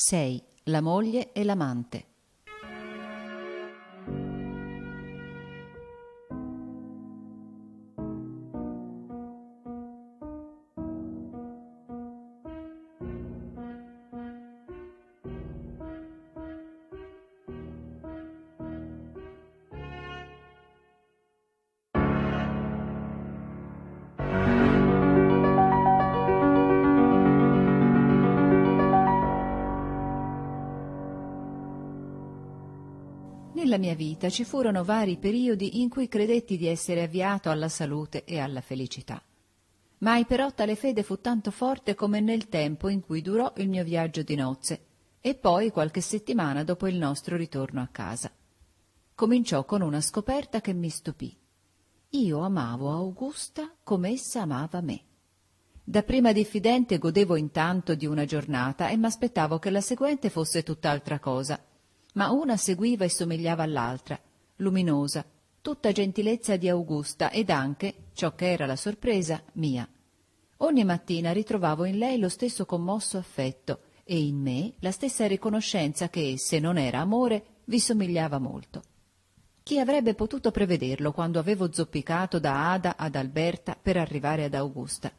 6. La moglie e l'amante. vita ci furono vari periodi in cui credetti di essere avviato alla salute e alla felicità. Mai però tale fede fu tanto forte come nel tempo in cui durò il mio viaggio di nozze e poi qualche settimana dopo il nostro ritorno a casa. Cominciò con una scoperta che mi stupì. Io amavo Augusta come essa amava me. Da prima diffidente godevo intanto di una giornata e m'aspettavo che la seguente fosse tutt'altra cosa, ma una seguiva e somigliava all'altra, luminosa, tutta gentilezza di Augusta ed anche, ciò che era la sorpresa, mia. Ogni mattina ritrovavo in lei lo stesso commosso affetto e in me la stessa riconoscenza che, se non era amore, vi somigliava molto. Chi avrebbe potuto prevederlo quando avevo zoppicato da Ada ad Alberta per arrivare ad Augusta?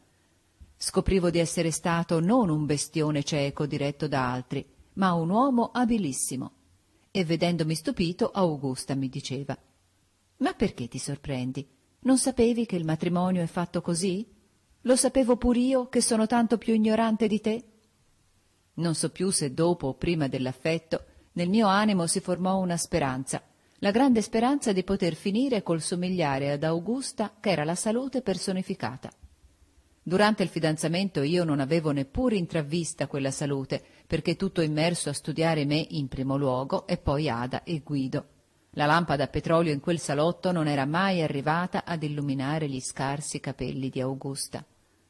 Scoprivo di essere stato non un bestione cieco diretto da altri, ma un uomo abilissimo, e vedendomi stupito, Augusta mi diceva Ma perché ti sorprendi? Non sapevi che il matrimonio è fatto così? Lo sapevo pur io, che sono tanto più ignorante di te? Non so più se dopo o prima dell'affetto, nel mio animo si formò una speranza, la grande speranza di poter finire col somigliare ad Augusta, che era la salute personificata. Durante il fidanzamento io non avevo neppure intravista quella salute, perché tutto immerso a studiare me in primo luogo e poi Ada e Guido. La lampada a petrolio in quel salotto non era mai arrivata ad illuminare gli scarsi capelli di Augusta.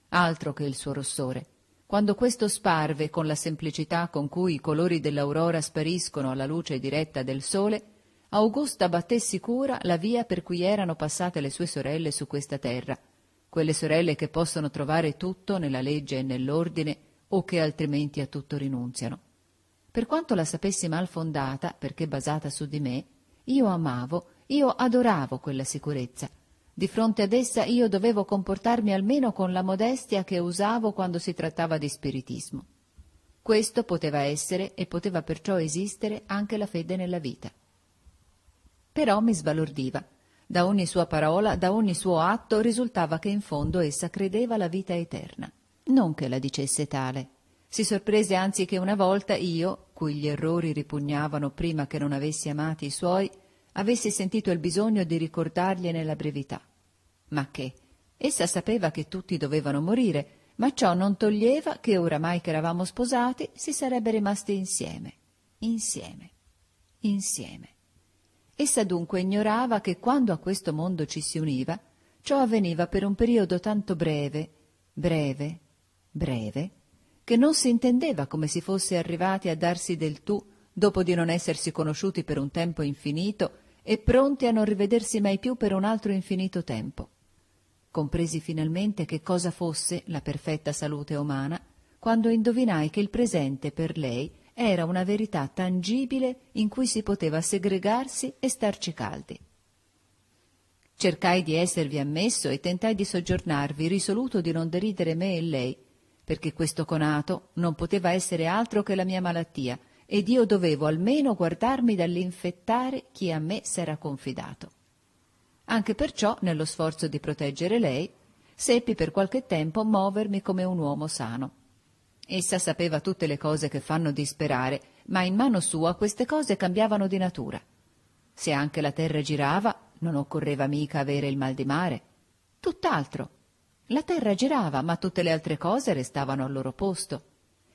Altro che il suo rossore. Quando questo sparve con la semplicità con cui i colori dell'aurora spariscono alla luce diretta del sole, Augusta batté sicura la via per cui erano passate le sue sorelle su questa terra, quelle sorelle che possono trovare tutto nella legge e nell'ordine, o che altrimenti a tutto rinunziano. Per quanto la sapessi mal fondata, perché basata su di me, io amavo, io adoravo quella sicurezza. Di fronte ad essa io dovevo comportarmi almeno con la modestia che usavo quando si trattava di spiritismo. Questo poteva essere e poteva perciò esistere anche la fede nella vita. Però mi sbalordiva. Da ogni sua parola, da ogni suo atto risultava che in fondo essa credeva la vita eterna non che la dicesse tale. Si sorprese anzi che una volta io, cui gli errori ripugnavano prima che non avessi amati i suoi, avessi sentito il bisogno di ricordargliene la brevità. Ma che? Essa sapeva che tutti dovevano morire, ma ciò non toglieva che oramai che eravamo sposati si sarebbe rimasti insieme, insieme, insieme. Essa dunque ignorava che quando a questo mondo ci si univa, ciò avveniva per un periodo tanto breve, breve, breve, che non si intendeva come si fosse arrivati a darsi del tu dopo di non essersi conosciuti per un tempo infinito e pronti a non rivedersi mai più per un altro infinito tempo. Compresi finalmente che cosa fosse la perfetta salute umana quando indovinai che il presente per lei era una verità tangibile in cui si poteva segregarsi e starci caldi. Cercai di esservi ammesso e tentai di soggiornarvi, risoluto di non deridere me e lei, perché questo conato non poteva essere altro che la mia malattia, ed io dovevo almeno guardarmi dall'infettare chi a me s'era confidato. Anche perciò, nello sforzo di proteggere lei, seppi per qualche tempo muovermi come un uomo sano. Essa sapeva tutte le cose che fanno disperare, ma in mano sua queste cose cambiavano di natura. Se anche la terra girava, non occorreva mica avere il mal di mare. Tutt'altro. La terra girava, ma tutte le altre cose restavano al loro posto.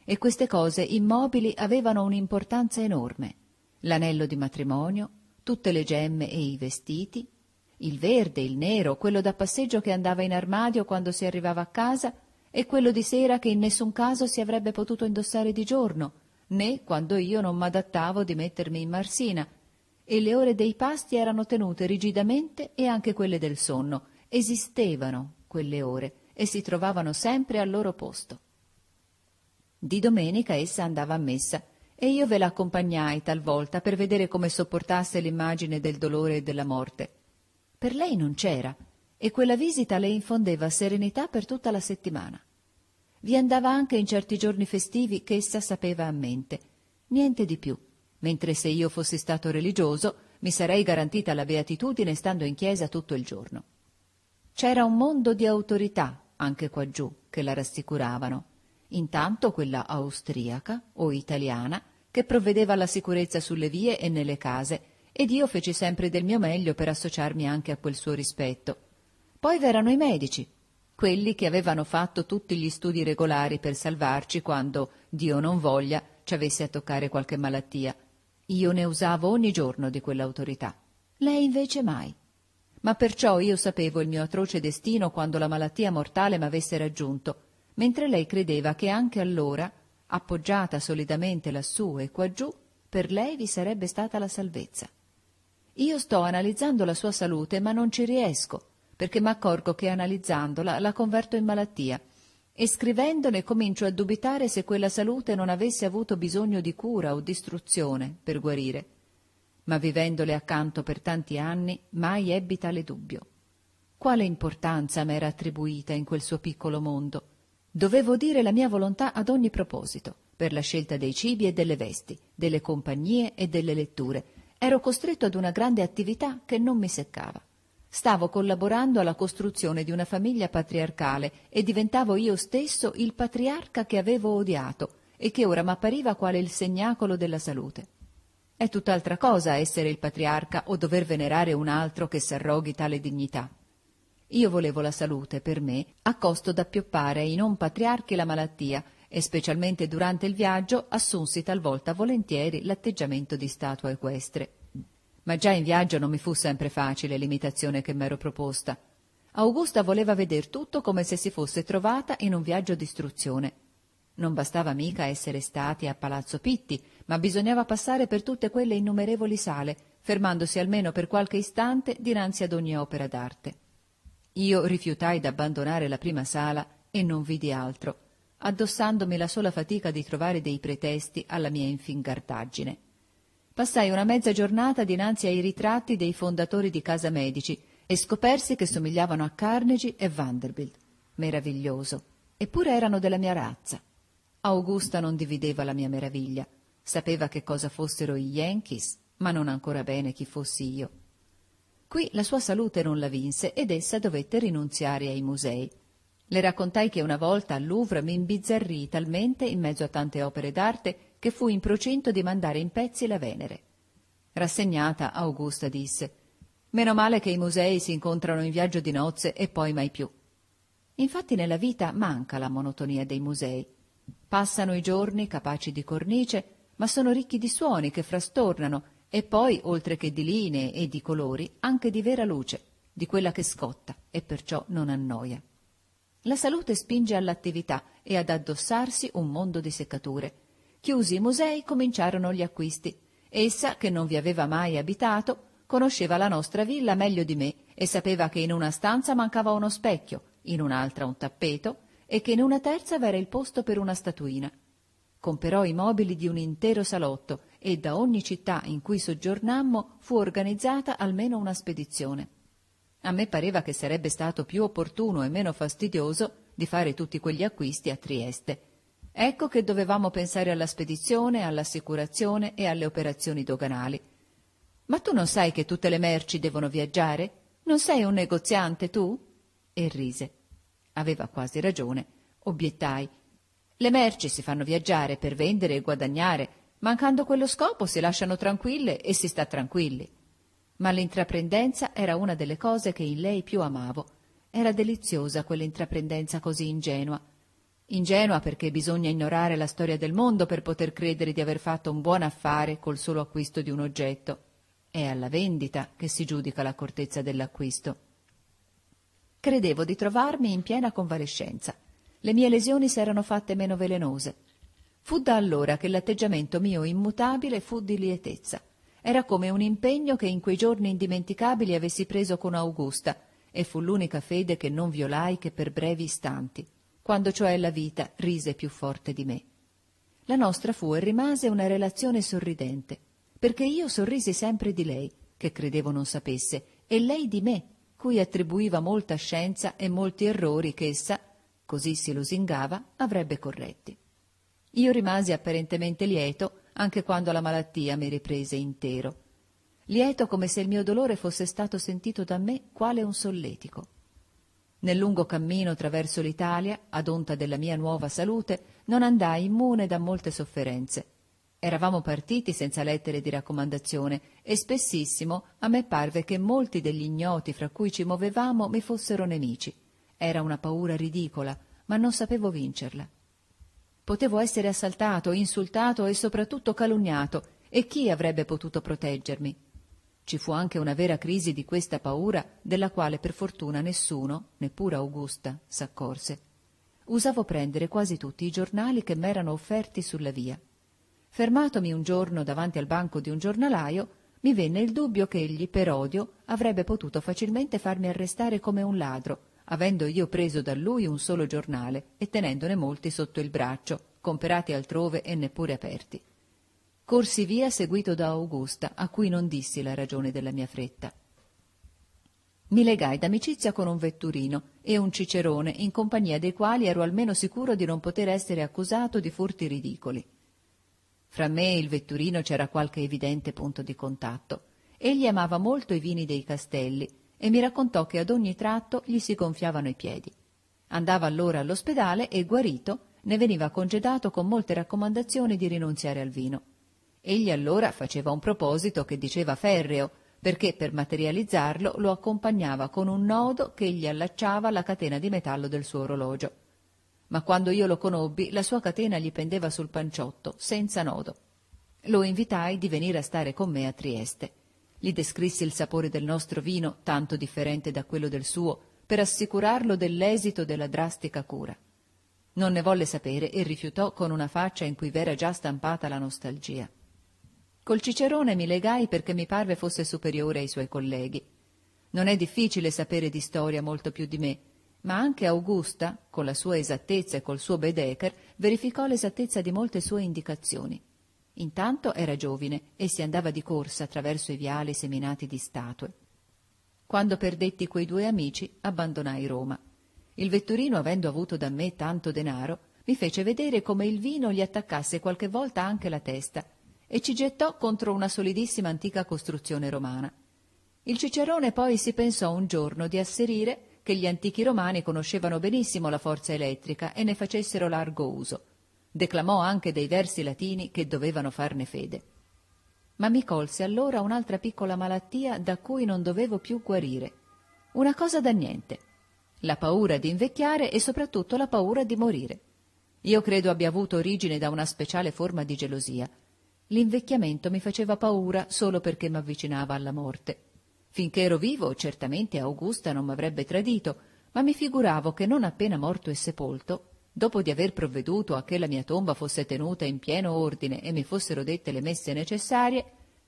E queste cose immobili avevano un'importanza enorme. L'anello di matrimonio, tutte le gemme e i vestiti, il verde, il nero, quello da passeggio che andava in armadio quando si arrivava a casa e quello di sera che in nessun caso si avrebbe potuto indossare di giorno, né quando io non m'adattavo di mettermi in marsina. E le ore dei pasti erano tenute rigidamente e anche quelle del sonno. Esistevano quelle ore e si trovavano sempre al loro posto. Di domenica essa andava a messa e io ve la accompagnai talvolta per vedere come sopportasse l'immagine del dolore e della morte. Per lei non c'era e quella visita le infondeva serenità per tutta la settimana. Vi andava anche in certi giorni festivi che essa sapeva a mente, niente di più, mentre se io fossi stato religioso mi sarei garantita la beatitudine stando in chiesa tutto il giorno. C'era un mondo di autorità, anche qua giù, che la rassicuravano. Intanto quella austriaca o italiana, che provvedeva alla sicurezza sulle vie e nelle case, ed io feci sempre del mio meglio per associarmi anche a quel suo rispetto. Poi v'erano i medici, quelli che avevano fatto tutti gli studi regolari per salvarci quando, Dio non voglia, ci avesse a toccare qualche malattia. Io ne usavo ogni giorno di quell'autorità. Lei invece mai ma perciò io sapevo il mio atroce destino quando la malattia mortale m'avesse raggiunto, mentre lei credeva che anche allora, appoggiata solidamente lassù e quaggiù, per lei vi sarebbe stata la salvezza. Io sto analizzando la sua salute, ma non ci riesco, perché m'accorgo che analizzandola la converto in malattia, e scrivendone comincio a dubitare se quella salute non avesse avuto bisogno di cura o distruzione per guarire ma vivendole accanto per tanti anni mai ebbi tale dubbio. Quale importanza m'era attribuita in quel suo piccolo mondo? Dovevo dire la mia volontà ad ogni proposito, per la scelta dei cibi e delle vesti, delle compagnie e delle letture. Ero costretto ad una grande attività che non mi seccava. Stavo collaborando alla costruzione di una famiglia patriarcale e diventavo io stesso il patriarca che avevo odiato e che ora m'appariva quale il segnacolo della salute. È tutt'altra cosa essere il patriarca o dover venerare un altro che s'arroghi tale dignità. Io volevo la salute per me a costo d'appioppare ai non patriarchi la malattia e specialmente durante il viaggio assunsi talvolta volentieri l'atteggiamento di statua equestre. Ma già in viaggio non mi fu sempre facile l'imitazione che m'ero proposta. Augusta voleva veder tutto come se si fosse trovata in un viaggio d'istruzione. Non bastava mica essere stati a Palazzo Pitti ma bisognava passare per tutte quelle innumerevoli sale, fermandosi almeno per qualche istante dinanzi ad ogni opera d'arte. Io rifiutai d'abbandonare la prima sala e non vidi altro, addossandomi la sola fatica di trovare dei pretesti alla mia infingardaggine. Passai una mezza giornata dinanzi ai ritratti dei fondatori di Casa Medici e scopersi che somigliavano a Carnegie e Vanderbilt. Meraviglioso. Eppure erano della mia razza. Augusta non divideva la mia meraviglia. Sapeva che cosa fossero i Yankees, ma non ancora bene chi fossi io. Qui la sua salute non la vinse ed essa dovette rinunziare ai musei. Le raccontai che una volta al Louvre mi imbizzarrii talmente in mezzo a tante opere d'arte che fu in procinto di mandare in pezzi la Venere. Rassegnata, Augusta disse Meno male che i musei si incontrano in viaggio di nozze e poi mai più. Infatti nella vita manca la monotonia dei musei. Passano i giorni capaci di cornice ma sono ricchi di suoni che frastornano e poi, oltre che di linee e di colori, anche di vera luce, di quella che scotta e perciò non annoia. La salute spinge all'attività e ad addossarsi un mondo di seccature. Chiusi i musei cominciarono gli acquisti. Essa, che non vi aveva mai abitato, conosceva la nostra villa meglio di me e sapeva che in una stanza mancava uno specchio, in un'altra un tappeto e che in una terza v'era il posto per una statuina. Comperò i mobili di un intero salotto e da ogni città in cui soggiornammo fu organizzata almeno una spedizione. A me pareva che sarebbe stato più opportuno e meno fastidioso di fare tutti quegli acquisti a Trieste. Ecco che dovevamo pensare alla spedizione, all'assicurazione e alle operazioni doganali. Ma tu non sai che tutte le merci devono viaggiare? Non sei un negoziante tu? E rise. Aveva quasi ragione. Obiettai le merci si fanno viaggiare per vendere e guadagnare, mancando quello scopo si lasciano tranquille e si sta tranquilli. Ma l'intraprendenza era una delle cose che in lei più amavo. Era deliziosa quell'intraprendenza così ingenua. Ingenua perché bisogna ignorare la storia del mondo per poter credere di aver fatto un buon affare col solo acquisto di un oggetto. È alla vendita che si giudica l'accortezza dell'acquisto. Credevo di trovarmi in piena convalescenza le mie lesioni si erano fatte meno velenose. Fu da allora che l'atteggiamento mio immutabile fu di lietezza. Era come un impegno che in quei giorni indimenticabili avessi preso con Augusta, e fu l'unica fede che non violai che per brevi istanti, quando cioè la vita rise più forte di me. La nostra fu e rimase una relazione sorridente, perché io sorrisi sempre di lei, che credevo non sapesse, e lei di me, cui attribuiva molta scienza e molti errori che essa così si lusingava, avrebbe corretti. Io rimasi apparentemente lieto anche quando la malattia mi riprese intero. Lieto come se il mio dolore fosse stato sentito da me quale un solletico. Nel lungo cammino traverso l'Italia, ad onta della mia nuova salute, non andai immune da molte sofferenze. Eravamo partiti senza lettere di raccomandazione e spessissimo a me parve che molti degli ignoti fra cui ci muovevamo mi fossero nemici. Era una paura ridicola, ma non sapevo vincerla. Potevo essere assaltato, insultato e soprattutto calunniato, e chi avrebbe potuto proteggermi? Ci fu anche una vera crisi di questa paura, della quale per fortuna nessuno, neppure Augusta, s'accorse. Usavo prendere quasi tutti i giornali che m'erano offerti sulla via. Fermatomi un giorno davanti al banco di un giornalaio, mi venne il dubbio che egli, per odio, avrebbe potuto facilmente farmi arrestare come un ladro, avendo io preso da lui un solo giornale e tenendone molti sotto il braccio, comperati altrove e neppure aperti. Corsi via seguito da Augusta, a cui non dissi la ragione della mia fretta. Mi legai d'amicizia con un vetturino e un cicerone, in compagnia dei quali ero almeno sicuro di non poter essere accusato di furti ridicoli. Fra me e il vetturino c'era qualche evidente punto di contatto. Egli amava molto i vini dei castelli e mi raccontò che ad ogni tratto gli si gonfiavano i piedi. Andava allora all'ospedale e, guarito, ne veniva congedato con molte raccomandazioni di rinunziare al vino. Egli allora faceva un proposito che diceva ferreo, perché per materializzarlo lo accompagnava con un nodo che gli allacciava alla catena di metallo del suo orologio. Ma quando io lo conobbi, la sua catena gli pendeva sul panciotto, senza nodo. Lo invitai di venire a stare con me a Trieste gli descrissi il sapore del nostro vino, tanto differente da quello del suo, per assicurarlo dell'esito della drastica cura. Non ne volle sapere e rifiutò con una faccia in cui v'era già stampata la nostalgia. Col Cicerone mi legai perché mi parve fosse superiore ai suoi colleghi. Non è difficile sapere di storia molto più di me, ma anche Augusta, con la sua esattezza e col suo Bedecker, verificò l'esattezza di molte sue indicazioni. Intanto era giovine e si andava di corsa attraverso i viali seminati di statue. Quando perdetti quei due amici, abbandonai Roma. Il vetturino, avendo avuto da me tanto denaro, mi fece vedere come il vino gli attaccasse qualche volta anche la testa e ci gettò contro una solidissima antica costruzione romana. Il cicerone poi si pensò un giorno di asserire che gli antichi romani conoscevano benissimo la forza elettrica e ne facessero largo uso declamò anche dei versi latini che dovevano farne fede. Ma mi colse allora un'altra piccola malattia da cui non dovevo più guarire. Una cosa da niente. La paura di invecchiare e soprattutto la paura di morire. Io credo abbia avuto origine da una speciale forma di gelosia. L'invecchiamento mi faceva paura solo perché mi avvicinava alla morte. Finché ero vivo, certamente Augusta non m'avrebbe tradito, ma mi figuravo che non appena morto e sepolto dopo di aver provveduto a che la mia tomba fosse tenuta in pieno ordine e mi fossero dette le messe necessarie,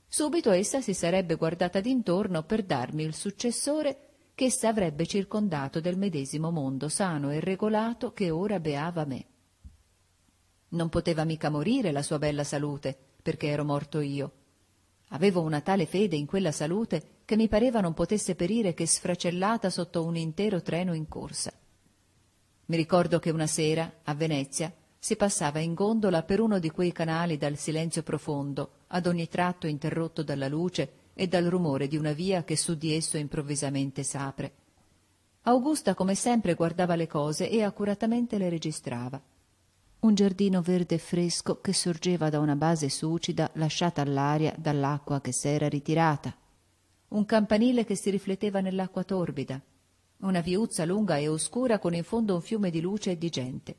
subito essa si sarebbe guardata d'intorno per darmi il successore che essa avrebbe circondato del medesimo mondo sano e regolato che ora beava me. Non poteva mica morire la sua bella salute, perché ero morto io. Avevo una tale fede in quella salute che mi pareva non potesse perire che sfracellata sotto un intero treno in corsa. Mi ricordo che una sera, a Venezia, si passava in gondola per uno di quei canali dal silenzio profondo, ad ogni tratto interrotto dalla luce e dal rumore di una via che su di esso improvvisamente s'apre. Augusta, come sempre, guardava le cose e accuratamente le registrava. Un giardino verde fresco che sorgeva da una base sucida lasciata all'aria dall'acqua che s'era ritirata. Un campanile che si rifletteva nell'acqua torbida una viuzza lunga e oscura con in fondo un fiume di luce e di gente.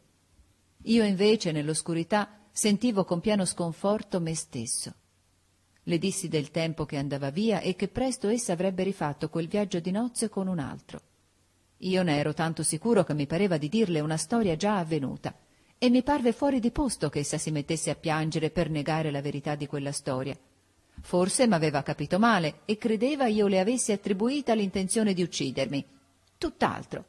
Io invece, nell'oscurità, sentivo con piano sconforto me stesso. Le dissi del tempo che andava via e che presto essa avrebbe rifatto quel viaggio di nozze con un altro. Io ne ero tanto sicuro che mi pareva di dirle una storia già avvenuta, e mi parve fuori di posto che essa si mettesse a piangere per negare la verità di quella storia. Forse m'aveva capito male e credeva io le avessi attribuita l'intenzione di uccidermi, tutt'altro.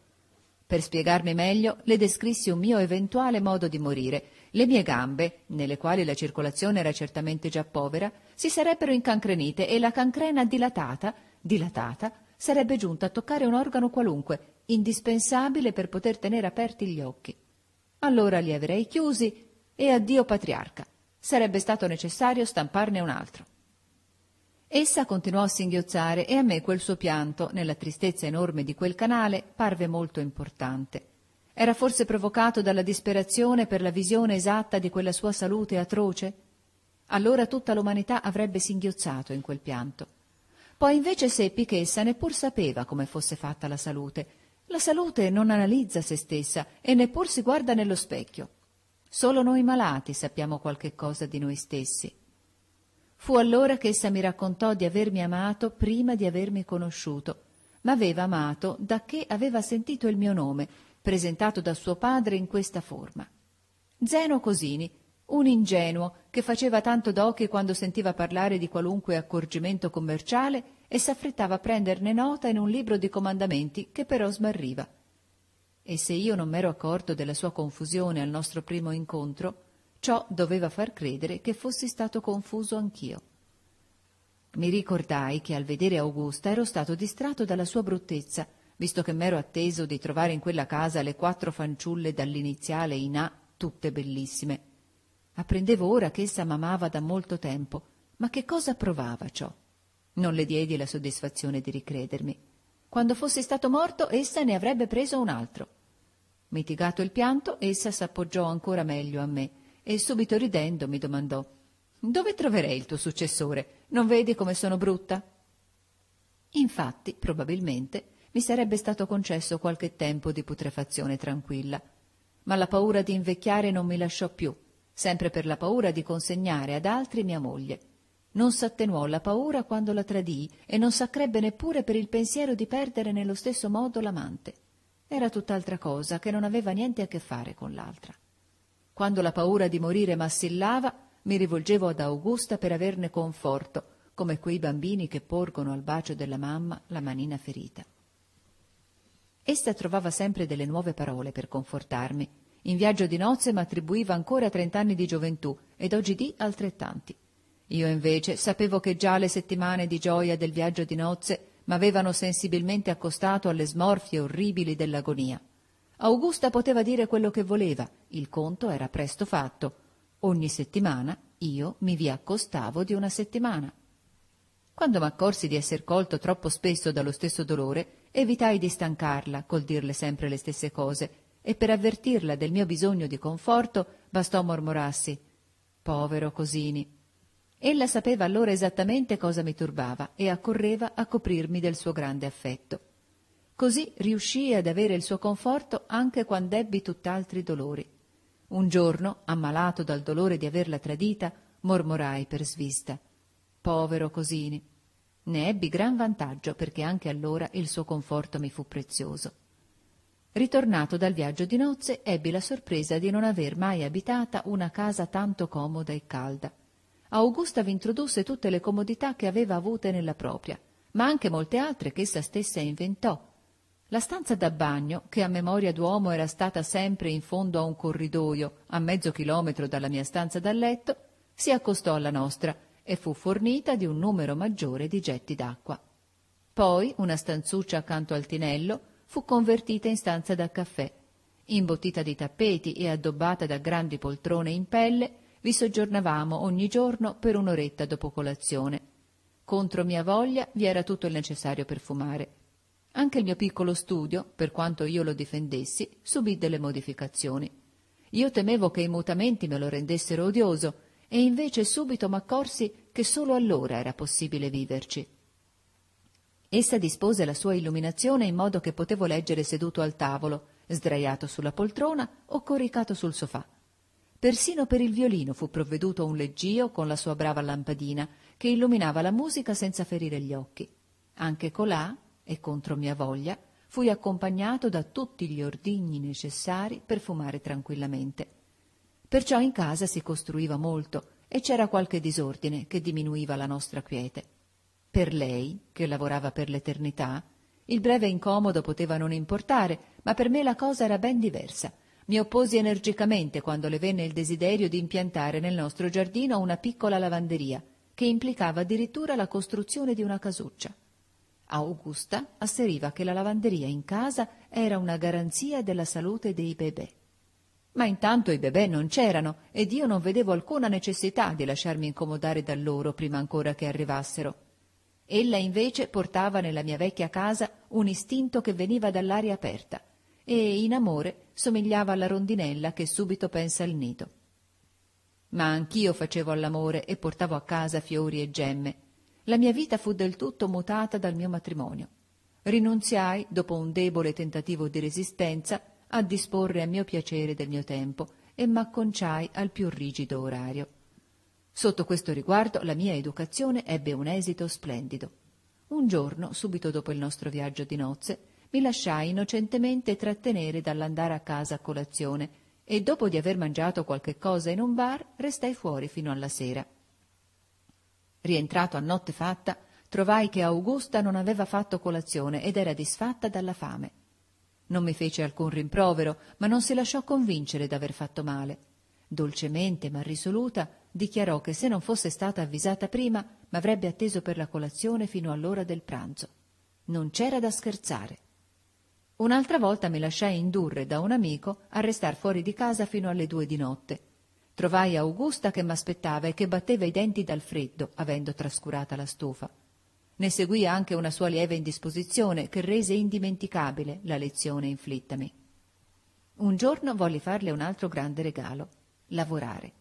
Per spiegarmi meglio, le descrissi un mio eventuale modo di morire. Le mie gambe, nelle quali la circolazione era certamente già povera, si sarebbero incancrenite e la cancrena dilatata, dilatata, sarebbe giunta a toccare un organo qualunque, indispensabile per poter tenere aperti gli occhi. Allora li avrei chiusi e addio patriarca. Sarebbe stato necessario stamparne un altro. Essa continuò a singhiozzare e a me quel suo pianto, nella tristezza enorme di quel canale, parve molto importante. Era forse provocato dalla disperazione per la visione esatta di quella sua salute atroce? Allora tutta l'umanità avrebbe singhiozzato in quel pianto. Poi invece seppi che essa neppur sapeva come fosse fatta la salute. La salute non analizza se stessa e neppur si guarda nello specchio. Solo noi malati sappiamo qualche cosa di noi stessi. Fu allora che essa mi raccontò di avermi amato prima di avermi conosciuto, ma aveva amato da che aveva sentito il mio nome, presentato da suo padre in questa forma. Zeno Cosini, un ingenuo che faceva tanto d'occhi quando sentiva parlare di qualunque accorgimento commerciale e s'affrettava a prenderne nota in un libro di comandamenti che però smarriva. E se io non m'ero accorto della sua confusione al nostro primo incontro, Ciò doveva far credere che fossi stato confuso anch'io. Mi ricordai che al vedere Augusta ero stato distratto dalla sua bruttezza, visto che m'ero atteso di trovare in quella casa le quattro fanciulle dall'iniziale in A, tutte bellissime. Apprendevo ora che essa m'amava da molto tempo, ma che cosa provava ciò? Non le diedi la soddisfazione di ricredermi. Quando fossi stato morto, essa ne avrebbe preso un altro. Mitigato il pianto, essa s'appoggiò ancora meglio a me e subito ridendo mi domandò Dove troverei il tuo successore? Non vedi come sono brutta? Infatti, probabilmente, mi sarebbe stato concesso qualche tempo di putrefazione tranquilla, ma la paura di invecchiare non mi lasciò più, sempre per la paura di consegnare ad altri mia moglie. Non s'attenuò la paura quando la tradì e non s'accrebbe neppure per il pensiero di perdere nello stesso modo l'amante. Era tutt'altra cosa che non aveva niente a che fare con l'altra. Quando la paura di morire m'assillava, mi rivolgevo ad Augusta per averne conforto, come quei bambini che porgono al bacio della mamma la manina ferita. Essa trovava sempre delle nuove parole per confortarmi. In viaggio di nozze m'attribuiva ancora trent'anni di gioventù ed oggidì altrettanti. Io invece sapevo che già le settimane di gioia del viaggio di nozze m'avevano sensibilmente accostato alle smorfie orribili dell'agonia. Augusta poteva dire quello che voleva, il conto era presto fatto. Ogni settimana io mi vi accostavo di una settimana. Quando m'accorsi di esser colto troppo spesso dallo stesso dolore, evitai di stancarla col dirle sempre le stesse cose, e per avvertirla del mio bisogno di conforto bastò mormorarsi Povero Cosini. Ella sapeva allora esattamente cosa mi turbava e accorreva a coprirmi del suo grande affetto. Così riuscì ad avere il suo conforto anche quando ebbi tutt'altri dolori. Un giorno, ammalato dal dolore di averla tradita, mormorai per svista. Povero Cosini. Ne ebbi gran vantaggio perché anche allora il suo conforto mi fu prezioso. Ritornato dal viaggio di nozze, ebbi la sorpresa di non aver mai abitata una casa tanto comoda e calda. Augusta v'introdusse tutte le comodità che aveva avute nella propria, ma anche molte altre che essa stessa inventò la stanza da bagno, che a memoria d'uomo era stata sempre in fondo a un corridoio, a mezzo chilometro dalla mia stanza da letto, si accostò alla nostra e fu fornita di un numero maggiore di getti d'acqua. Poi una stanzuccia accanto al tinello fu convertita in stanza da caffè. Imbottita di tappeti e addobbata da grandi poltrone in pelle, vi soggiornavamo ogni giorno per un'oretta dopo colazione. Contro mia voglia vi era tutto il necessario per fumare anche il mio piccolo studio, per quanto io lo difendessi, subì delle modificazioni. Io temevo che i mutamenti me lo rendessero odioso, e invece subito m'accorsi che solo allora era possibile viverci. Essa dispose la sua illuminazione in modo che potevo leggere seduto al tavolo, sdraiato sulla poltrona o coricato sul sofà. Persino per il violino fu provveduto un leggio con la sua brava lampadina, che illuminava la musica senza ferire gli occhi. Anche colà, e contro mia voglia fui accompagnato da tutti gli ordigni necessari per fumare tranquillamente. Perciò in casa si costruiva molto e c'era qualche disordine che diminuiva la nostra quiete. Per lei, che lavorava per l'eternità, il breve incomodo poteva non importare, ma per me la cosa era ben diversa. Mi opposi energicamente quando le venne il desiderio di impiantare nel nostro giardino una piccola lavanderia, che implicava addirittura la costruzione di una casuccia. Augusta asseriva che la lavanderia in casa era una garanzia della salute dei bebè. Ma intanto i bebè non c'erano ed io non vedevo alcuna necessità di lasciarmi incomodare da loro prima ancora che arrivassero. Ella invece portava nella mia vecchia casa un istinto che veniva dall'aria aperta e in amore somigliava alla rondinella che subito pensa al nido. Ma anch'io facevo all'amore e portavo a casa fiori e gemme la mia vita fu del tutto mutata dal mio matrimonio. Rinunziai, dopo un debole tentativo di resistenza, a disporre a mio piacere del mio tempo e m'acconciai al più rigido orario. Sotto questo riguardo la mia educazione ebbe un esito splendido. Un giorno, subito dopo il nostro viaggio di nozze, mi lasciai innocentemente trattenere dall'andare a casa a colazione e dopo di aver mangiato qualche cosa in un bar restai fuori fino alla sera. Rientrato a notte fatta, trovai che Augusta non aveva fatto colazione ed era disfatta dalla fame. Non mi fece alcun rimprovero, ma non si lasciò convincere d'aver fatto male. Dolcemente ma risoluta, dichiarò che se non fosse stata avvisata prima, m'avrebbe atteso per la colazione fino all'ora del pranzo. Non c'era da scherzare. Un'altra volta mi lasciai indurre da un amico a restar fuori di casa fino alle due di notte Trovai Augusta che m'aspettava e che batteva i denti dal freddo, avendo trascurata la stufa. Ne seguì anche una sua lieve indisposizione che rese indimenticabile la lezione inflittami. Un giorno volli farle un altro grande regalo, lavorare.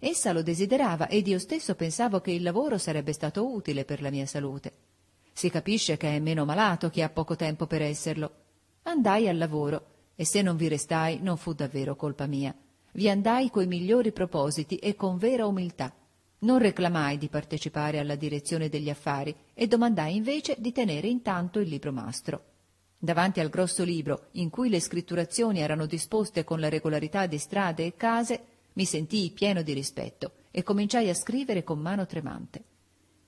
Essa lo desiderava ed io stesso pensavo che il lavoro sarebbe stato utile per la mia salute. Si capisce che è meno malato chi ha poco tempo per esserlo. Andai al lavoro e se non vi restai non fu davvero colpa mia vi andai coi migliori propositi e con vera umiltà. Non reclamai di partecipare alla direzione degli affari e domandai invece di tenere intanto il libro mastro. Davanti al grosso libro, in cui le scritturazioni erano disposte con la regolarità di strade e case, mi sentii pieno di rispetto e cominciai a scrivere con mano tremante.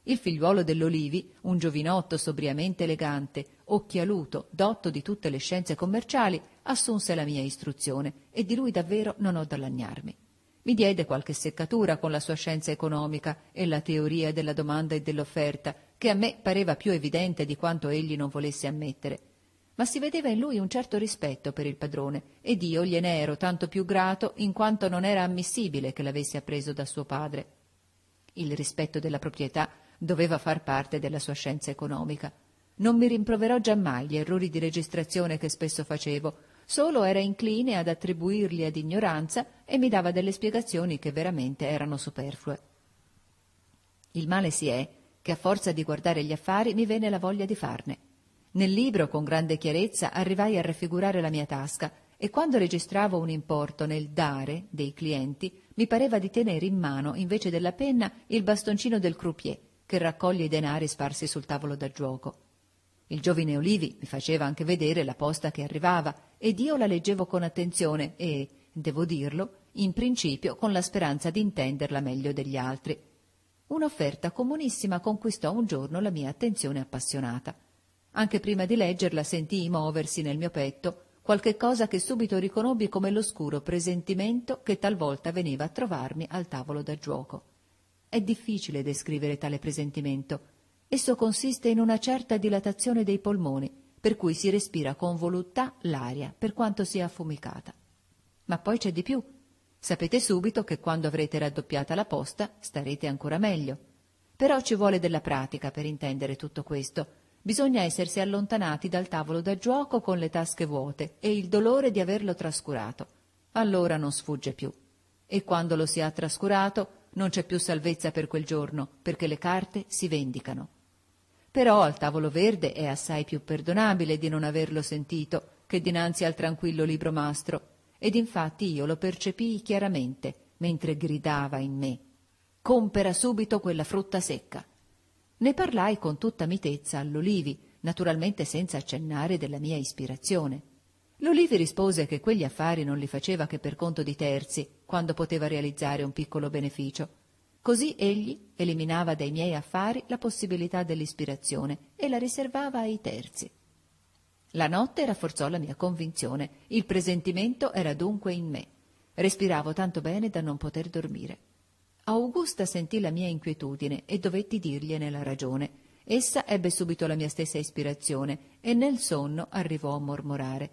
Il figliuolo dell'Olivi, un giovinotto sobriamente elegante, occhialuto, dotto di tutte le scienze commerciali, assunse la mia istruzione e di lui davvero non ho da lagnarmi. Mi diede qualche seccatura con la sua scienza economica e la teoria della domanda e dell'offerta, che a me pareva più evidente di quanto egli non volesse ammettere. Ma si vedeva in lui un certo rispetto per il padrone, ed io gliene ero tanto più grato in quanto non era ammissibile che l'avesse appreso da suo padre. Il rispetto della proprietà doveva far parte della sua scienza economica. Non mi rimproverò giammai gli errori di registrazione che spesso facevo, solo era incline ad attribuirli ad ignoranza e mi dava delle spiegazioni che veramente erano superflue. Il male si è che a forza di guardare gli affari mi venne la voglia di farne. Nel libro, con grande chiarezza, arrivai a raffigurare la mia tasca e quando registravo un importo nel dare dei clienti, mi pareva di tenere in mano, invece della penna, il bastoncino del croupier che raccoglie i denari sparsi sul tavolo da gioco. Il giovine Olivi mi faceva anche vedere la posta che arrivava ed io la leggevo con attenzione e, devo dirlo, in principio con la speranza di intenderla meglio degli altri. Un'offerta comunissima conquistò un giorno la mia attenzione appassionata. Anche prima di leggerla sentii muoversi nel mio petto qualche cosa che subito riconobbi come l'oscuro presentimento che talvolta veniva a trovarmi al tavolo da gioco. È difficile descrivere tale presentimento. Esso consiste in una certa dilatazione dei polmoni, per cui si respira con voluttà l'aria, per quanto sia affumicata. Ma poi c'è di più. Sapete subito che quando avrete raddoppiata la posta starete ancora meglio. Però ci vuole della pratica per intendere tutto questo. Bisogna essersi allontanati dal tavolo da gioco con le tasche vuote e il dolore di averlo trascurato. Allora non sfugge più. E quando lo si ha trascurato, non c'è più salvezza per quel giorno, perché le carte si vendicano. Però al tavolo verde è assai più perdonabile di non averlo sentito che dinanzi al tranquillo libro mastro, ed infatti io lo percepii chiaramente, mentre gridava in me. Compera subito quella frutta secca. Ne parlai con tutta mitezza all'Olivi, naturalmente senza accennare della mia ispirazione. L'Olivi rispose che quegli affari non li faceva che per conto di terzi, quando poteva realizzare un piccolo beneficio. Così egli eliminava dai miei affari la possibilità dell'ispirazione e la riservava ai terzi. La notte rafforzò la mia convinzione, il presentimento era dunque in me. Respiravo tanto bene da non poter dormire. Augusta sentì la mia inquietudine e dovetti dirgliene la ragione. Essa ebbe subito la mia stessa ispirazione e nel sonno arrivò a mormorare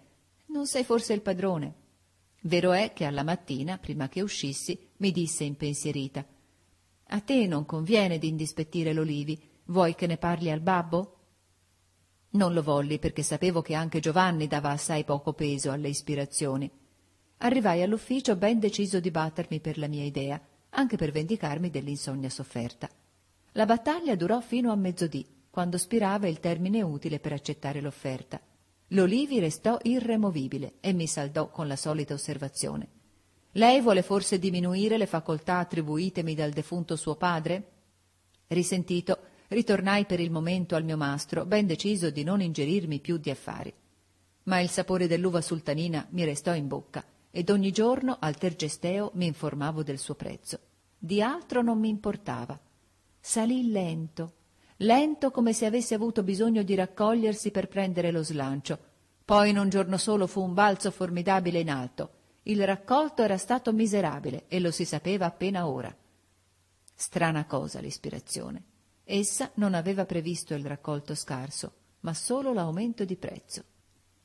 non sei forse il padrone? Vero è che alla mattina, prima che uscissi, mi disse impensierita A te non conviene d'indispettire l'Olivi, vuoi che ne parli al babbo? Non lo volli perché sapevo che anche Giovanni dava assai poco peso alle ispirazioni. Arrivai all'ufficio ben deciso di battermi per la mia idea, anche per vendicarmi dell'insonnia sofferta. La battaglia durò fino a mezzodì, quando spirava il termine utile per accettare l'offerta. L'Olivi restò irremovibile e mi saldò con la solita osservazione. Lei vuole forse diminuire le facoltà attribuitemi dal defunto suo padre? Risentito, ritornai per il momento al mio mastro, ben deciso di non ingerirmi più di affari. Ma il sapore dell'uva sultanina mi restò in bocca ed ogni giorno al tergesteo mi informavo del suo prezzo. Di altro non mi importava. Salì lento, lento come se avesse avuto bisogno di raccogliersi per prendere lo slancio. Poi in un giorno solo fu un balzo formidabile in alto. Il raccolto era stato miserabile e lo si sapeva appena ora. Strana cosa l'ispirazione. Essa non aveva previsto il raccolto scarso, ma solo l'aumento di prezzo.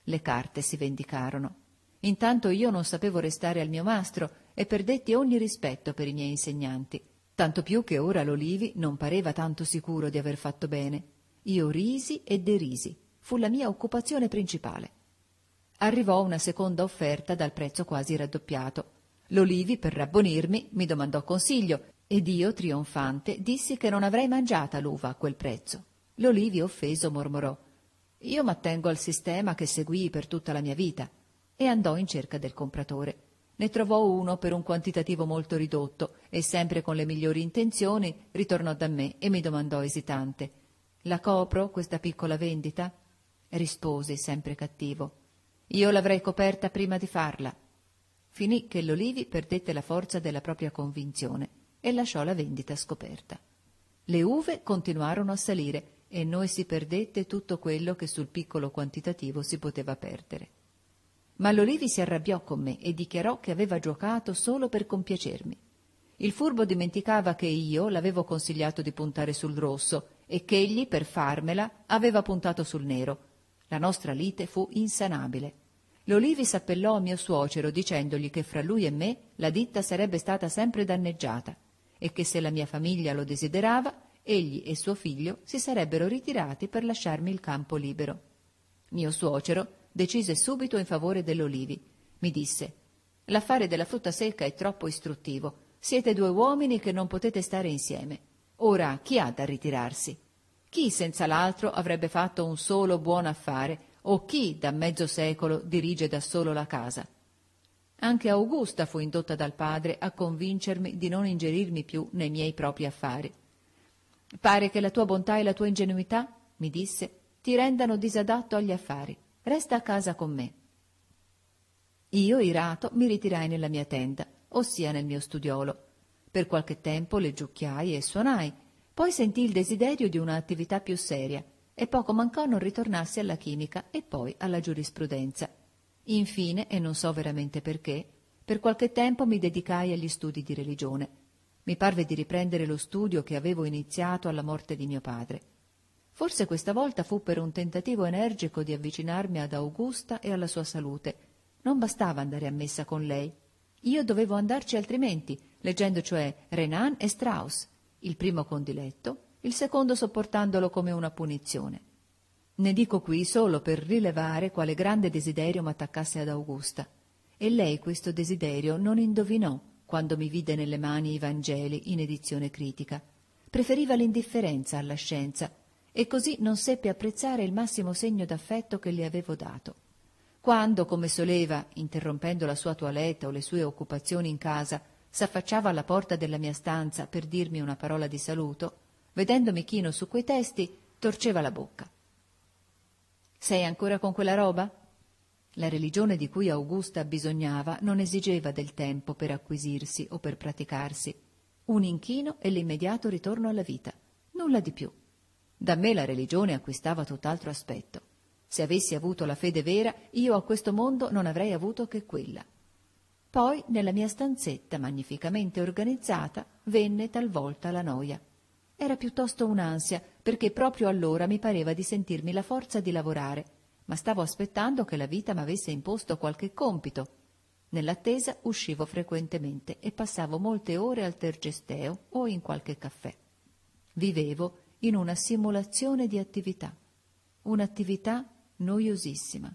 Le carte si vendicarono. Intanto io non sapevo restare al mio mastro e perdetti ogni rispetto per i miei insegnanti tanto più che ora l'Olivi non pareva tanto sicuro di aver fatto bene. Io risi e derisi, fu la mia occupazione principale. Arrivò una seconda offerta dal prezzo quasi raddoppiato. L'Olivi, per rabbonirmi, mi domandò consiglio ed io, trionfante, dissi che non avrei mangiata l'uva a quel prezzo. L'Olivi, offeso, mormorò Io m'attengo al sistema che seguii per tutta la mia vita e andò in cerca del compratore. Ne trovò uno per un quantitativo molto ridotto e sempre con le migliori intenzioni ritornò da me e mi domandò esitante La copro questa piccola vendita? Risposi sempre cattivo. Io l'avrei coperta prima di farla. Finì che l'Olivi perdette la forza della propria convinzione e lasciò la vendita scoperta. Le uve continuarono a salire e noi si perdette tutto quello che sul piccolo quantitativo si poteva perdere. Ma l'Olivi si arrabbiò con me e dichiarò che aveva giocato solo per compiacermi. Il furbo dimenticava che io l'avevo consigliato di puntare sul rosso e che egli, per farmela, aveva puntato sul nero. La nostra lite fu insanabile. L'Olivi s'appellò a mio suocero dicendogli che fra lui e me la ditta sarebbe stata sempre danneggiata e che se la mia famiglia lo desiderava, egli e suo figlio si sarebbero ritirati per lasciarmi il campo libero. Mio suocero decise subito in favore dell'Olivi. Mi disse L'affare della frutta secca è troppo istruttivo. Siete due uomini che non potete stare insieme. Ora chi ha da ritirarsi? Chi senza l'altro avrebbe fatto un solo buon affare o chi da mezzo secolo dirige da solo la casa? Anche Augusta fu indotta dal padre a convincermi di non ingerirmi più nei miei propri affari. Pare che la tua bontà e la tua ingenuità, mi disse, ti rendano disadatto agli affari. Resta a casa con me. Io, irato, mi ritirai nella mia tenda, ossia nel mio studiolo. Per qualche tempo leggiucchiai e suonai, poi sentii il desiderio di un'attività più seria e poco mancò non ritornassi alla chimica e poi alla giurisprudenza. Infine, e non so veramente perché, per qualche tempo mi dedicai agli studi di religione. Mi parve di riprendere lo studio che avevo iniziato alla morte di mio padre. Forse questa volta fu per un tentativo energico di avvicinarmi ad Augusta e alla sua salute. Non bastava andare a messa con lei. Io dovevo andarci altrimenti, leggendo cioè Renan e Strauss, il primo con diletto, il secondo sopportandolo come una punizione. Ne dico qui solo per rilevare quale grande desiderio m'attaccasse ad Augusta. E lei questo desiderio non indovinò quando mi vide nelle mani i Vangeli in edizione critica. Preferiva l'indifferenza alla scienza e così non seppe apprezzare il massimo segno d'affetto che le avevo dato. Quando, come soleva, interrompendo la sua toilette o le sue occupazioni in casa, s'affacciava alla porta della mia stanza per dirmi una parola di saluto, vedendomi chino su quei testi, torceva la bocca. Sei ancora con quella roba? La religione di cui Augusta bisognava non esigeva del tempo per acquisirsi o per praticarsi. Un inchino e l'immediato ritorno alla vita. Nulla di più. Da me la religione acquistava tutt'altro aspetto. Se avessi avuto la fede vera, io a questo mondo non avrei avuto che quella. Poi, nella mia stanzetta magnificamente organizzata, venne talvolta la noia. Era piuttosto un'ansia, perché proprio allora mi pareva di sentirmi la forza di lavorare, ma stavo aspettando che la vita m'avesse imposto qualche compito. Nell'attesa uscivo frequentemente e passavo molte ore al tergesteo o in qualche caffè. Vivevo in una simulazione di attività, un'attività noiosissima.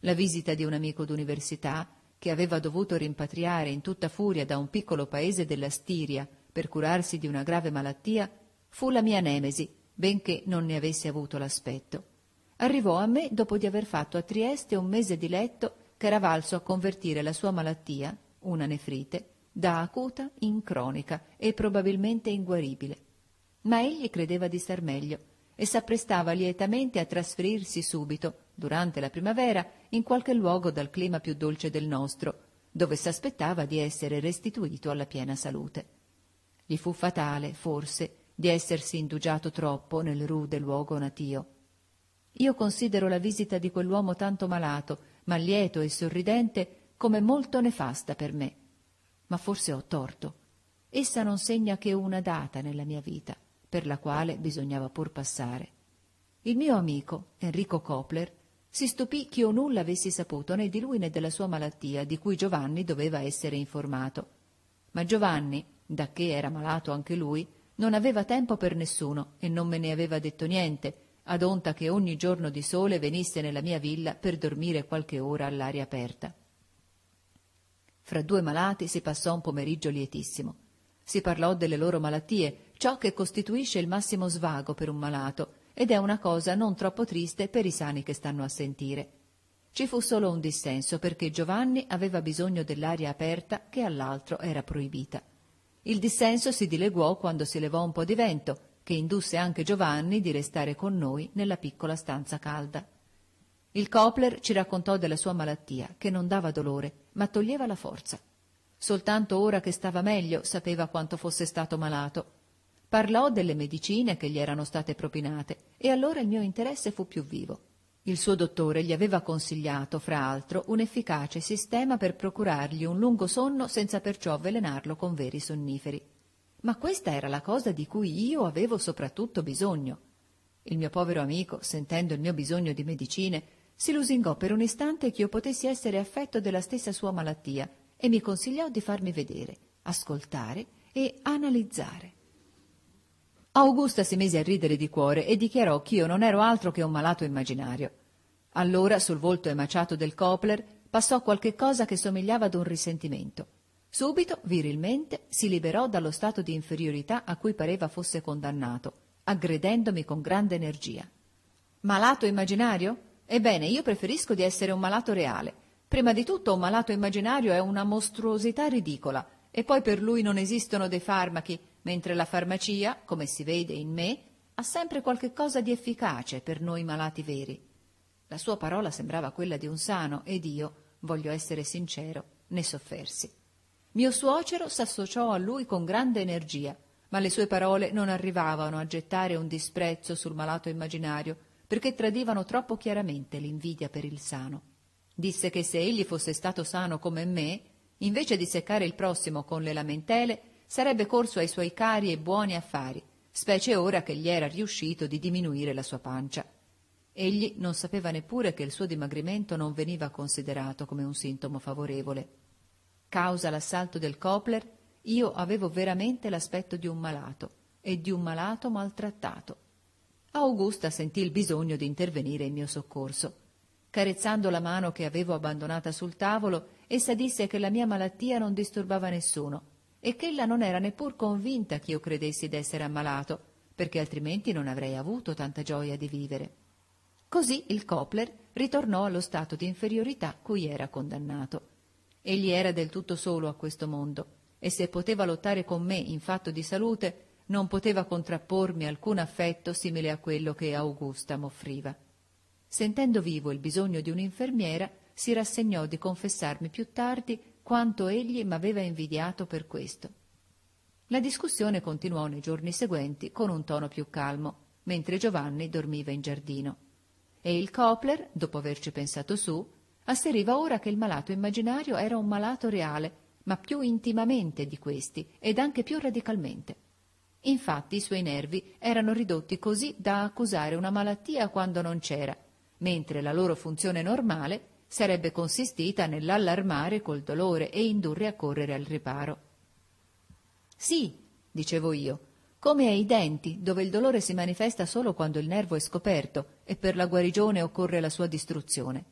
La visita di un amico d'università che aveva dovuto rimpatriare in tutta furia da un piccolo paese della Stiria per curarsi di una grave malattia fu la mia nemesi, benché non ne avesse avuto l'aspetto. Arrivò a me dopo di aver fatto a Trieste un mese di letto che era valso a convertire la sua malattia, una nefrite, da acuta in cronica e probabilmente inguaribile ma egli credeva di star meglio e s'apprestava lietamente a trasferirsi subito, durante la primavera, in qualche luogo dal clima più dolce del nostro, dove s'aspettava di essere restituito alla piena salute. Gli fu fatale, forse, di essersi indugiato troppo nel rude luogo natio. Io considero la visita di quell'uomo tanto malato, ma lieto e sorridente, come molto nefasta per me. Ma forse ho torto. Essa non segna che una data nella mia vita per la quale bisognava pur passare. Il mio amico, Enrico Copler, si stupì ch'io nulla avessi saputo né di lui né della sua malattia, di cui Giovanni doveva essere informato. Ma Giovanni, da che era malato anche lui, non aveva tempo per nessuno e non me ne aveva detto niente, ad onta che ogni giorno di sole venisse nella mia villa per dormire qualche ora all'aria aperta. Fra due malati si passò un pomeriggio lietissimo. Si parlò delle loro malattie ciò che costituisce il massimo svago per un malato ed è una cosa non troppo triste per i sani che stanno a sentire. Ci fu solo un dissenso perché Giovanni aveva bisogno dell'aria aperta che all'altro era proibita. Il dissenso si dileguò quando si levò un po' di vento, che indusse anche Giovanni di restare con noi nella piccola stanza calda. Il Copler ci raccontò della sua malattia, che non dava dolore, ma toglieva la forza. Soltanto ora che stava meglio sapeva quanto fosse stato malato Parlò delle medicine che gli erano state propinate e allora il mio interesse fu più vivo. Il suo dottore gli aveva consigliato, fra l'altro, un efficace sistema per procurargli un lungo sonno senza perciò avvelenarlo con veri sonniferi. Ma questa era la cosa di cui io avevo soprattutto bisogno. Il mio povero amico, sentendo il mio bisogno di medicine, si lusingò per un istante che io potessi essere affetto della stessa sua malattia e mi consigliò di farmi vedere, ascoltare e analizzare. Augusta si mise a ridere di cuore e dichiarò ch'io non ero altro che un malato immaginario. Allora, sul volto emaciato del Copler, passò qualche cosa che somigliava ad un risentimento. Subito, virilmente, si liberò dallo stato di inferiorità a cui pareva fosse condannato, aggredendomi con grande energia. Malato immaginario? Ebbene, io preferisco di essere un malato reale. Prima di tutto un malato immaginario è una mostruosità ridicola, e poi per lui non esistono dei farmachi, mentre la farmacia, come si vede in me, ha sempre qualche cosa di efficace per noi malati veri. La sua parola sembrava quella di un sano ed io, voglio essere sincero, ne soffersi. Mio suocero s'associò a lui con grande energia, ma le sue parole non arrivavano a gettare un disprezzo sul malato immaginario, perché tradivano troppo chiaramente l'invidia per il sano. Disse che se egli fosse stato sano come me, invece di seccare il prossimo con le lamentele, sarebbe corso ai suoi cari e buoni affari, specie ora che gli era riuscito di diminuire la sua pancia. Egli non sapeva neppure che il suo dimagrimento non veniva considerato come un sintomo favorevole. Causa l'assalto del Copler, io avevo veramente l'aspetto di un malato e di un malato maltrattato. Augusta sentì il bisogno di intervenire in mio soccorso. Carezzando la mano che avevo abbandonata sul tavolo, essa disse che la mia malattia non disturbava nessuno e ch'ella non era neppur convinta ch'io credessi d'essere ammalato, perché altrimenti non avrei avuto tanta gioia di vivere. Così il Copler ritornò allo stato di inferiorità cui era condannato. Egli era del tutto solo a questo mondo, e se poteva lottare con me in fatto di salute, non poteva contrappormi alcun affetto simile a quello che Augusta m'offriva. Sentendo vivo il bisogno di un'infermiera, si rassegnò di confessarmi più tardi quanto egli m'aveva invidiato per questo. La discussione continuò nei giorni seguenti con un tono più calmo, mentre Giovanni dormiva in giardino. E il Copler, dopo averci pensato su, asseriva ora che il malato immaginario era un malato reale, ma più intimamente di questi ed anche più radicalmente. Infatti i suoi nervi erano ridotti così da accusare una malattia quando non c'era, mentre la loro funzione normale sarebbe consistita nell'allarmare col dolore e indurre a correre al riparo. Sì, dicevo io, come ai denti, dove il dolore si manifesta solo quando il nervo è scoperto e per la guarigione occorre la sua distruzione.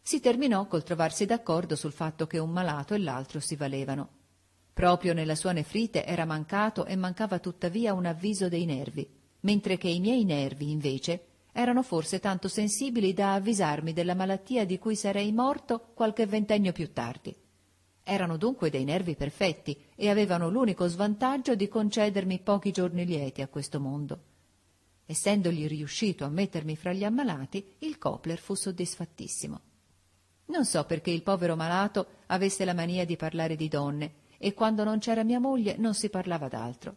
Si terminò col trovarsi d'accordo sul fatto che un malato e l'altro si valevano. Proprio nella sua nefrite era mancato e mancava tuttavia un avviso dei nervi, mentre che i miei nervi, invece, erano forse tanto sensibili da avvisarmi della malattia di cui sarei morto qualche ventennio più tardi. Erano dunque dei nervi perfetti e avevano l'unico svantaggio di concedermi pochi giorni lieti a questo mondo. Essendogli riuscito a mettermi fra gli ammalati, il Copler fu soddisfattissimo. Non so perché il povero malato avesse la mania di parlare di donne, e quando non c'era mia moglie non si parlava d'altro.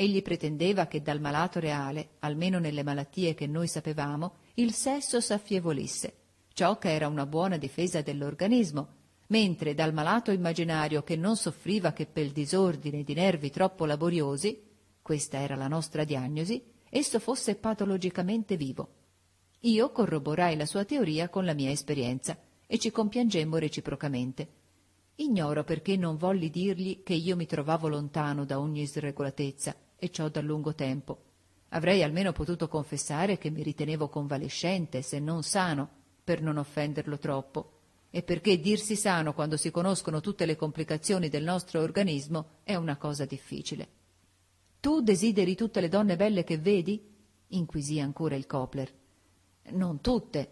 Egli pretendeva che dal malato reale, almeno nelle malattie che noi sapevamo, il sesso s'affievolisse, ciò che era una buona difesa dell'organismo, mentre dal malato immaginario che non soffriva che per il disordine di nervi troppo laboriosi, questa era la nostra diagnosi, esso fosse patologicamente vivo. Io corroborai la sua teoria con la mia esperienza e ci compiangemmo reciprocamente. Ignoro perché non volli dirgli che io mi trovavo lontano da ogni sregolatezza e ciò da lungo tempo. Avrei almeno potuto confessare che mi ritenevo convalescente, se non sano, per non offenderlo troppo. E perché dirsi sano quando si conoscono tutte le complicazioni del nostro organismo è una cosa difficile. Tu desideri tutte le donne belle che vedi? inquisì ancora il Copler. Non tutte,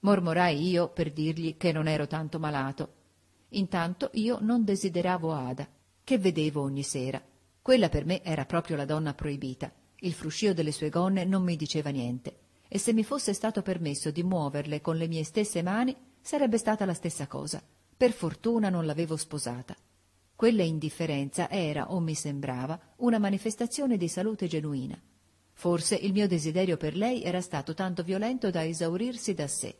mormorai io per dirgli che non ero tanto malato. Intanto io non desideravo Ada, che vedevo ogni sera quella per me era proprio la donna proibita. Il fruscio delle sue gonne non mi diceva niente, e se mi fosse stato permesso di muoverle con le mie stesse mani, sarebbe stata la stessa cosa. Per fortuna non l'avevo sposata. Quella indifferenza era, o mi sembrava, una manifestazione di salute genuina. Forse il mio desiderio per lei era stato tanto violento da esaurirsi da sé.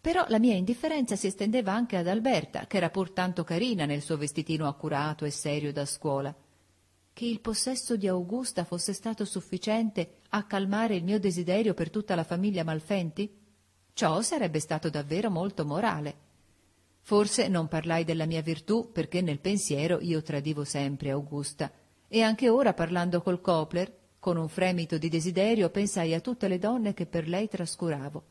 Però la mia indifferenza si estendeva anche ad Alberta, che era pur tanto carina nel suo vestitino accurato e serio da scuola, che il possesso di Augusta fosse stato sufficiente a calmare il mio desiderio per tutta la famiglia Malfenti? Ciò sarebbe stato davvero molto morale. Forse non parlai della mia virtù perché nel pensiero io tradivo sempre Augusta, e anche ora parlando col Copler, con un fremito di desiderio, pensai a tutte le donne che per lei trascuravo.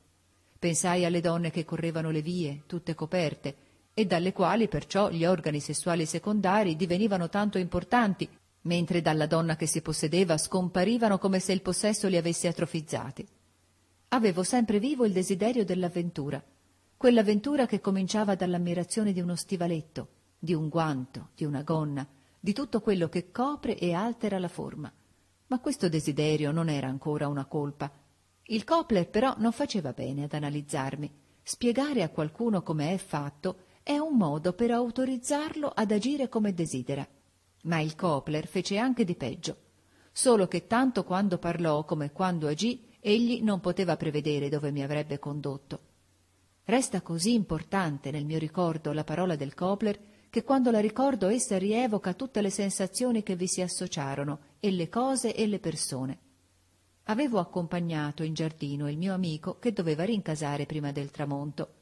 Pensai alle donne che correvano le vie, tutte coperte, e dalle quali perciò gli organi sessuali secondari divenivano tanto importanti mentre dalla donna che si possedeva scomparivano come se il possesso li avesse atrofizzati. Avevo sempre vivo il desiderio dell'avventura, quell'avventura che cominciava dall'ammirazione di uno stivaletto, di un guanto, di una gonna, di tutto quello che copre e altera la forma. Ma questo desiderio non era ancora una colpa. Il Copler però non faceva bene ad analizzarmi. Spiegare a qualcuno come è fatto è un modo per autorizzarlo ad agire come desidera. Ma il Copler fece anche di peggio. Solo che tanto quando parlò come quando agì, egli non poteva prevedere dove mi avrebbe condotto. Resta così importante nel mio ricordo la parola del Copler che quando la ricordo essa rievoca tutte le sensazioni che vi si associarono e le cose e le persone. Avevo accompagnato in giardino il mio amico che doveva rincasare prima del tramonto.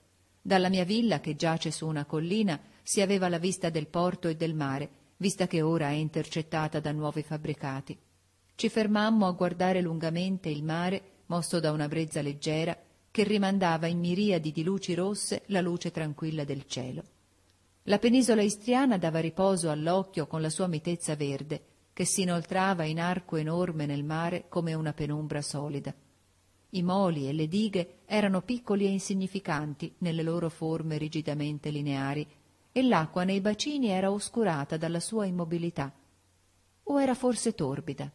Dalla mia villa, che giace su una collina, si aveva la vista del porto e del mare, vista che ora è intercettata da nuovi fabbricati. Ci fermammo a guardare lungamente il mare, mosso da una brezza leggera, che rimandava in miriadi di luci rosse la luce tranquilla del cielo. La penisola istriana dava riposo all'occhio con la sua mitezza verde, che si inoltrava in arco enorme nel mare come una penombra solida. I moli e le dighe erano piccoli e insignificanti nelle loro forme rigidamente lineari e l'acqua nei bacini era oscurata dalla sua immobilità. O era forse torbida?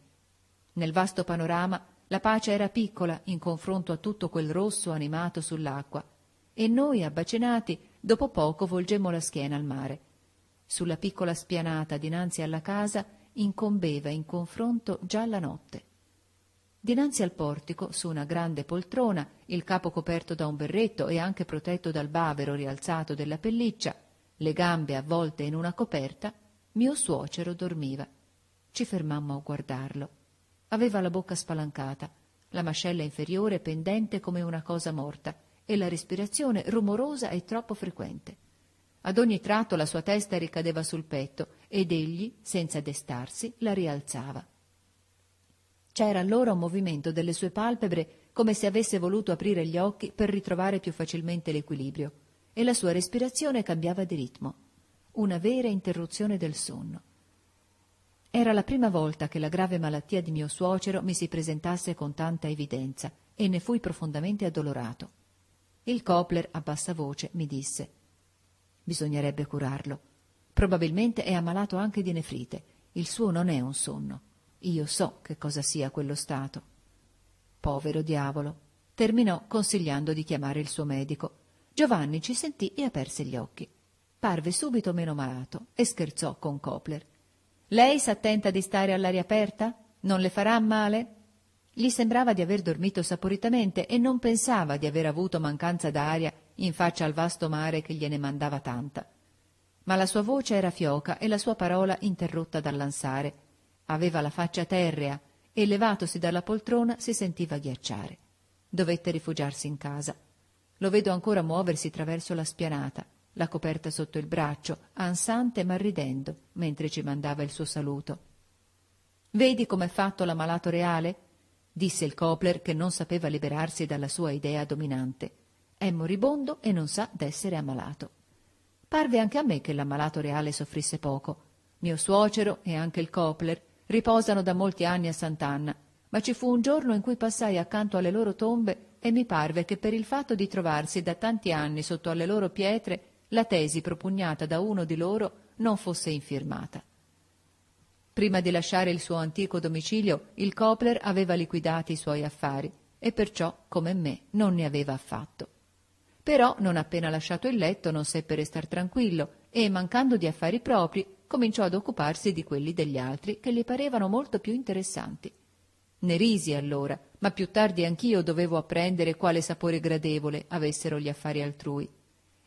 Nel vasto panorama la pace era piccola in confronto a tutto quel rosso animato sull'acqua, e noi, abbacenati, dopo poco volgemmo la schiena al mare. Sulla piccola spianata dinanzi alla casa incombeva in confronto già la notte. Dinanzi al portico, su una grande poltrona, il capo coperto da un berretto e anche protetto dal bavero rialzato della pelliccia, le gambe avvolte in una coperta, mio suocero dormiva. Ci fermammo a guardarlo. Aveva la bocca spalancata, la mascella inferiore pendente come una cosa morta e la respirazione rumorosa e troppo frequente. Ad ogni tratto la sua testa ricadeva sul petto ed egli, senza destarsi, la rialzava. C'era allora un movimento delle sue palpebre come se avesse voluto aprire gli occhi per ritrovare più facilmente l'equilibrio e la sua respirazione cambiava di ritmo, una vera interruzione del sonno. Era la prima volta che la grave malattia di mio suocero mi si presentasse con tanta evidenza e ne fui profondamente addolorato. Il Copler a bassa voce mi disse Bisognerebbe curarlo. Probabilmente è ammalato anche di nefrite. Il suo non è un sonno. Io so che cosa sia quello stato. Povero diavolo. Terminò consigliando di chiamare il suo medico Giovanni ci sentì e aperse gli occhi. Parve subito meno malato e scherzò con Copler. Lei s'attenta di stare all'aria aperta? Non le farà male? Gli sembrava di aver dormito saporitamente e non pensava di aver avuto mancanza d'aria in faccia al vasto mare che gliene mandava tanta. Ma la sua voce era fioca e la sua parola interrotta dall'ansare. Aveva la faccia terrea e levatosi dalla poltrona si sentiva ghiacciare. Dovette rifugiarsi in casa lo vedo ancora muoversi traverso la spianata, la coperta sotto il braccio, ansante ma ridendo, mentre ci mandava il suo saluto. Vedi com'è fatto l'ammalato reale? disse il Copler che non sapeva liberarsi dalla sua idea dominante. È moribondo e non sa d'essere ammalato. Parve anche a me che l'ammalato reale soffrisse poco. Mio suocero e anche il Copler riposano da molti anni a Sant'Anna, ma ci fu un giorno in cui passai accanto alle loro tombe e mi parve che per il fatto di trovarsi da tanti anni sotto alle loro pietre la tesi propugnata da uno di loro non fosse infirmata. Prima di lasciare il suo antico domicilio, il Copler aveva liquidati i suoi affari e perciò, come me, non ne aveva affatto. Però, non appena lasciato il letto, non seppe restar tranquillo e, mancando di affari propri, cominciò ad occuparsi di quelli degli altri che gli parevano molto più interessanti. Ne risi allora ma più tardi anch'io dovevo apprendere quale sapore gradevole avessero gli affari altrui.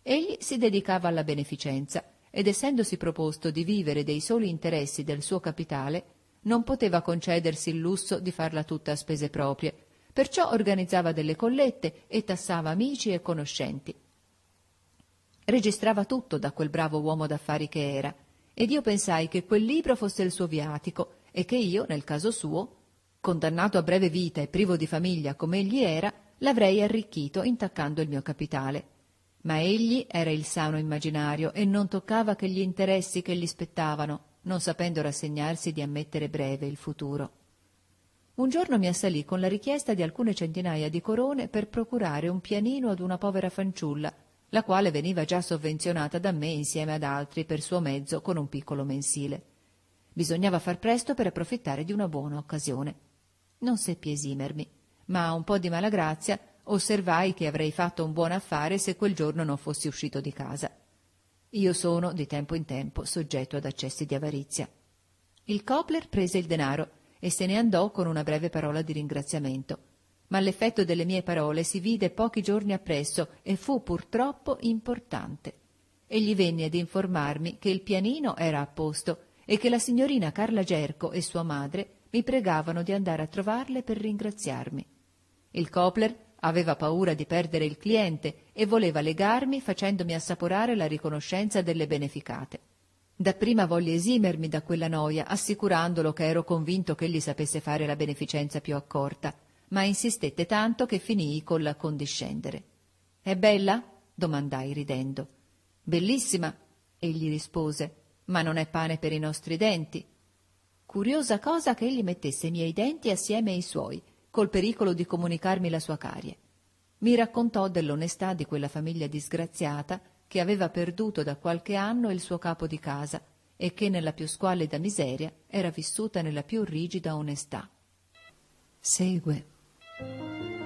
Egli si dedicava alla beneficenza ed essendosi proposto di vivere dei soli interessi del suo capitale, non poteva concedersi il lusso di farla tutta a spese proprie, perciò organizzava delle collette e tassava amici e conoscenti. Registrava tutto da quel bravo uomo d'affari che era, ed io pensai che quel libro fosse il suo viatico e che io, nel caso suo, condannato a breve vita e privo di famiglia come egli era, l'avrei arricchito intaccando il mio capitale. Ma egli era il sano immaginario e non toccava che gli interessi che gli spettavano, non sapendo rassegnarsi di ammettere breve il futuro. Un giorno mi assalì con la richiesta di alcune centinaia di corone per procurare un pianino ad una povera fanciulla, la quale veniva già sovvenzionata da me insieme ad altri per suo mezzo con un piccolo mensile. Bisognava far presto per approfittare di una buona occasione. Non seppi esimermi, ma un po' di malagrazia osservai che avrei fatto un buon affare se quel giorno non fossi uscito di casa. Io sono, di tempo in tempo, soggetto ad accessi di avarizia. Il Copler prese il denaro e se ne andò con una breve parola di ringraziamento. Ma l'effetto delle mie parole si vide pochi giorni appresso e fu purtroppo importante. Egli venne ad informarmi che il pianino era a posto e che la signorina Carla Gerco e sua madre mi pregavano di andare a trovarle per ringraziarmi. Il Copler aveva paura di perdere il cliente e voleva legarmi facendomi assaporare la riconoscenza delle beneficate. Dapprima volle esimermi da quella noia, assicurandolo che ero convinto che egli sapesse fare la beneficenza più accorta, ma insistette tanto che finii col accondiscendere. È bella? domandai ridendo. Bellissima, egli rispose, ma non è pane per i nostri denti. Curiosa cosa che egli mettesse i miei denti assieme ai suoi, col pericolo di comunicarmi la sua carie. Mi raccontò dell'onestà di quella famiglia disgraziata che aveva perduto da qualche anno il suo capo di casa e che nella più squallida miseria era vissuta nella più rigida onestà. Segue.